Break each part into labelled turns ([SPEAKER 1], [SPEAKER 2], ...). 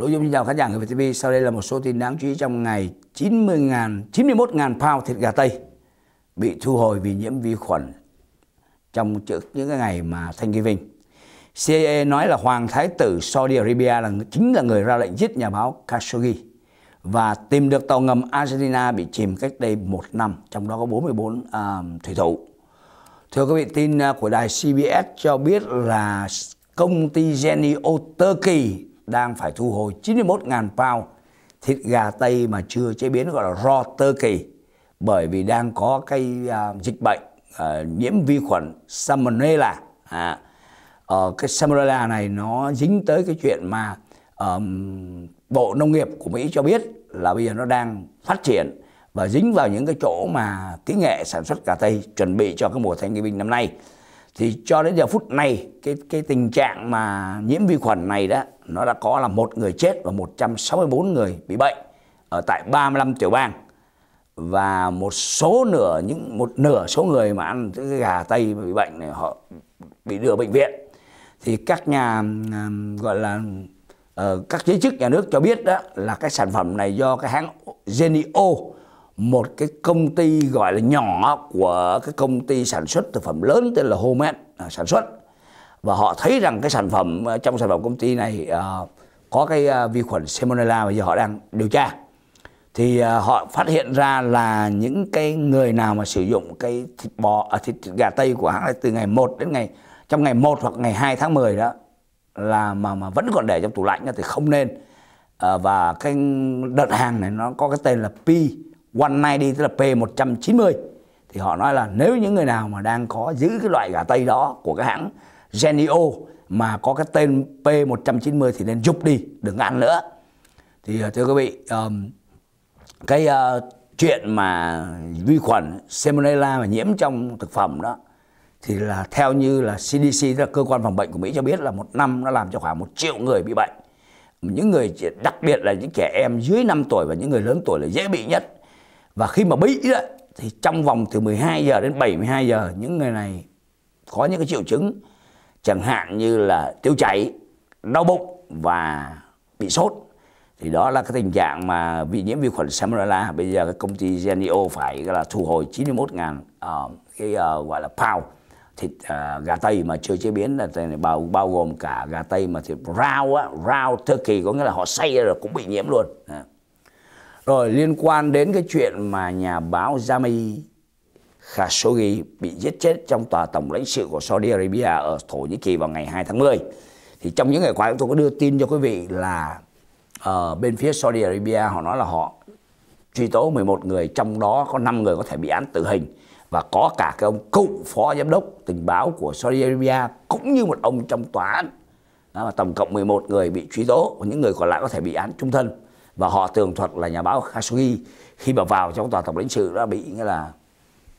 [SPEAKER 1] Nội dung chào khán giả người VTV, sau đây là một số tin đáng chú ý trong ngày 90.000, 91.000 pound thịt gà Tây bị thu hồi vì nhiễm vi khuẩn trong trước những cái ngày mà thanh ghi vinh. CIA nói là Hoàng Thái tử Saudi Arabia là chính là người ra lệnh giết nhà báo Khashoggi và tìm được tàu ngầm Argentina bị chìm cách đây một năm, trong đó có 44 uh, à, thủy thủ. Thưa quý vị, tin à, của đài CBS cho biết là công ty Jenny Turkey đang phải thu hồi 91.000 pound thịt gà Tây mà chưa chế biến gọi là raw turkey bởi vì đang có cái uh, dịch bệnh uh, nhiễm vi khuẩn salmonella à, uh, cái salmonella này nó dính tới cái chuyện mà um, bộ nông nghiệp của Mỹ cho biết là bây giờ nó đang phát triển và dính vào những cái chỗ mà kỹ nghệ sản xuất gà tây chuẩn bị cho cái mùa thanh niên binh năm nay thì cho đến giờ phút này cái cái tình trạng mà nhiễm vi khuẩn này đó nó đã có là một người chết và 164 người bị bệnh ở tại 35 tiểu bang và một số nửa những một nửa số người mà ăn cái gà tây bị bệnh này họ bị đưa bệnh viện thì các nhà gọi là ờ, các giới chức nhà nước cho biết đó là cái sản phẩm này do cái hãng Genio một cái công ty gọi là nhỏ của cái công ty sản xuất thực phẩm lớn tên là Homet à, sản xuất và họ thấy rằng cái sản phẩm ờ, trong sản phẩm công ty này à, có cái à, vi khuẩn Salmonella mà giờ họ đang điều tra thì à, họ phát hiện ra là những cái người nào mà sử dụng cái thịt bò à, thịt, thịt gà tây của hãng này từ ngày 1 đến ngày trong ngày 1 hoặc ngày 2 tháng 10 đó là mà mà vẫn còn để trong tủ lạnh thì không nên à, và cái đợt hàng này nó có cái tên là pi one night đi tức là P190 thì họ nói là nếu những người nào mà đang có giữ cái loại gà tây đó của cái hãng Genio mà có cái tên P190 thì nên giúp đi đừng ăn nữa thì ờ, thưa quý vị um, cái uh, chuyện mà vi khuẩn Salmonella mà nhiễm trong thực phẩm đó thì là theo như là CDC tức là cơ quan phòng bệnh của Mỹ cho biết là một năm nó làm cho khoảng một triệu người bị bệnh những người đặc biệt là những trẻ em dưới 5 tuổi và những người lớn tuổi là dễ bị nhất và khi mà bị đó, thì trong vòng từ 12 giờ đến 72 giờ những người này có những cái triệu chứng chẳng hạn như là tiêu chảy, đau bụng và bị sốt thì đó là cái tình trạng mà bị nhiễm vi khuẩn Salmonella bây giờ cái công ty Genio phải gọi là thu hồi 91 ngàn uh, cái uh, gọi là pound thịt uh, gà tây mà chưa chế biến là bao bao gồm cả gà tây mà thịt rau á rau Turkey có nghĩa là họ xay rồi cũng bị nhiễm luôn à. Rồi liên quan đến cái chuyện mà nhà báo Jami Khashoggi bị giết chết trong tòa tổng lãnh sự của Saudi Arabia ở Thổ Nhĩ Kỳ vào ngày 2 tháng 10. Thì trong những ngày qua chúng tôi có đưa tin cho quý vị là ở ờ, bên phía Saudi Arabia họ nói là họ truy tố 11 người trong đó có 5 người có thể bị án tử hình và có cả cái ông cựu phó giám đốc tình báo của Saudi Arabia cũng như một ông trong tòa án đó là tổng cộng 11 người bị truy tố và những người còn lại có thể bị án trung thân và họ tường thuật là nhà báo Khashoggi khi mà vào trong tòa tổng lãnh sự đã bị nghĩa là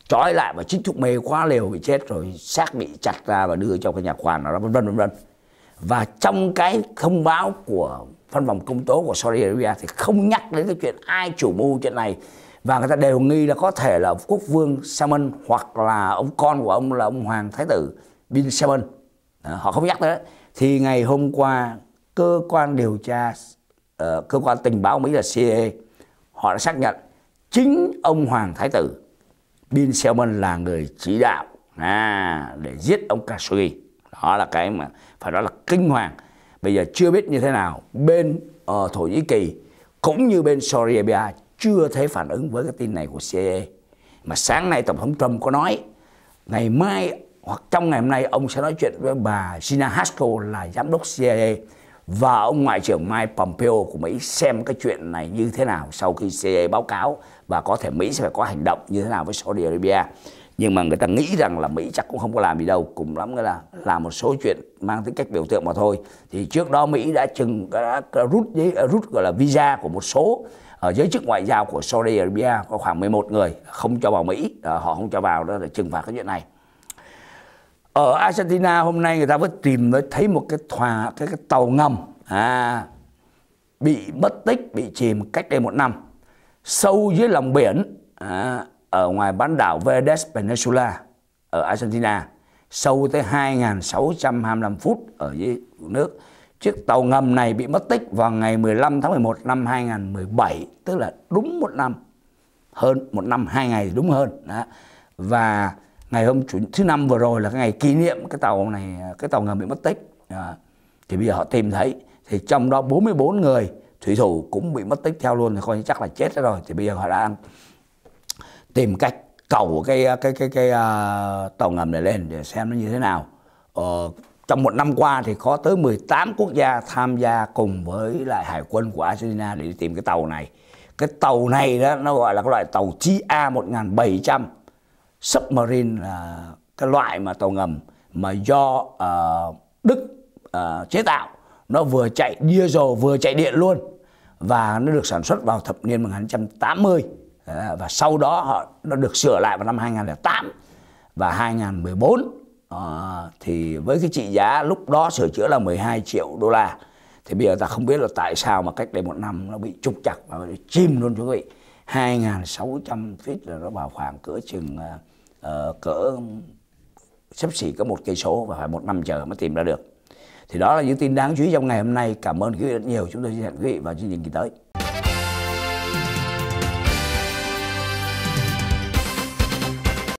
[SPEAKER 1] trói lại và chích thuốc mê quá liều bị chết rồi xác bị chặt ra và đưa cho cái nhà khoản đó vân vân vân vân và trong cái thông báo của văn phòng công tố của Saudi Arabia thì không nhắc đến cái chuyện ai chủ mưu chuyện này và người ta đều nghi là có thể là quốc vương Salman hoặc là ông con của ông là ông hoàng thái tử bin Salman họ không nhắc tới thì ngày hôm qua cơ quan điều tra Ờ, cơ quan tình báo Mỹ là CIA họ đã xác nhận chính ông Hoàng Thái Tử Bin Salman là người chỉ đạo à, để giết ông Khashoggi đó là cái mà phải nói là kinh hoàng bây giờ chưa biết như thế nào bên ở ờ, uh, Thổ Nhĩ Kỳ cũng như bên Saudi Arabia chưa thấy phản ứng với cái tin này của CIA mà sáng nay tổng thống Trump có nói ngày mai hoặc trong ngày hôm nay ông sẽ nói chuyện với bà Gina haskell là giám đốc CIA và ông Ngoại trưởng Mike Pompeo của Mỹ xem cái chuyện này như thế nào sau khi CIA báo cáo và có thể Mỹ sẽ phải có hành động như thế nào với Saudi Arabia. Nhưng mà người ta nghĩ rằng là Mỹ chắc cũng không có làm gì đâu, cùng lắm là làm một số chuyện mang tính cách biểu tượng mà thôi. Thì trước đó Mỹ đã chừng đã rút à, rút gọi là visa của một số ở ờ, giới chức ngoại giao của Saudi Arabia có khoảng 11 người không cho vào Mỹ, ờ, họ không cho vào đó để trừng phạt cái chuyện này ở Argentina hôm nay người ta vẫn tìm mới thấy một cái thòa cái, cái tàu ngầm à bị mất tích bị chìm cách đây một năm sâu dưới lòng biển à, ở ngoài bán đảo Verdes Peninsula ở Argentina sâu tới 2.625 phút ở dưới nước chiếc tàu ngầm này bị mất tích vào ngày 15 tháng 11 năm 2017 tức là đúng một năm hơn một năm hai ngày đúng hơn đó. và ngày hôm chủ, thứ năm vừa rồi là cái ngày kỷ niệm cái tàu này cái tàu ngầm bị mất tích à, thì bây giờ họ tìm thấy thì trong đó 44 người thủy thủ cũng bị mất tích theo luôn thì coi như chắc là chết rồi thì bây giờ họ đang tìm cách cầu cái cái cái cái, cái à, uh, tàu ngầm này lên để xem nó như thế nào ờ, trong một năm qua thì có tới 18 quốc gia tham gia cùng với lại hải quân của Argentina để đi tìm cái tàu này cái tàu này đó nó gọi là cái loại tàu Chi GA 1700 submarine là cái loại mà tàu ngầm mà do uh, Đức uh, chế tạo nó vừa chạy diesel vừa chạy điện luôn và nó được sản xuất vào thập niên 1980 à, và sau đó họ nó được sửa lại vào năm 2008 và 2014 à, thì với cái trị giá lúc đó sửa chữa là 12 triệu đô la thì bây giờ ta không biết là tại sao mà cách đây một năm nó bị trục chặt và chìm luôn quý vị 2.600 feet là nó vào khoảng cỡ chừng uh, Ờ, cỡ sắp xỉ có một cây số và phải một năm chờ mới tìm ra được thì đó là những tin đáng chú ý trong ngày hôm nay cảm ơn quý vị rất nhiều chúng tôi xin hẹn quý vị vào chương trình kỳ tới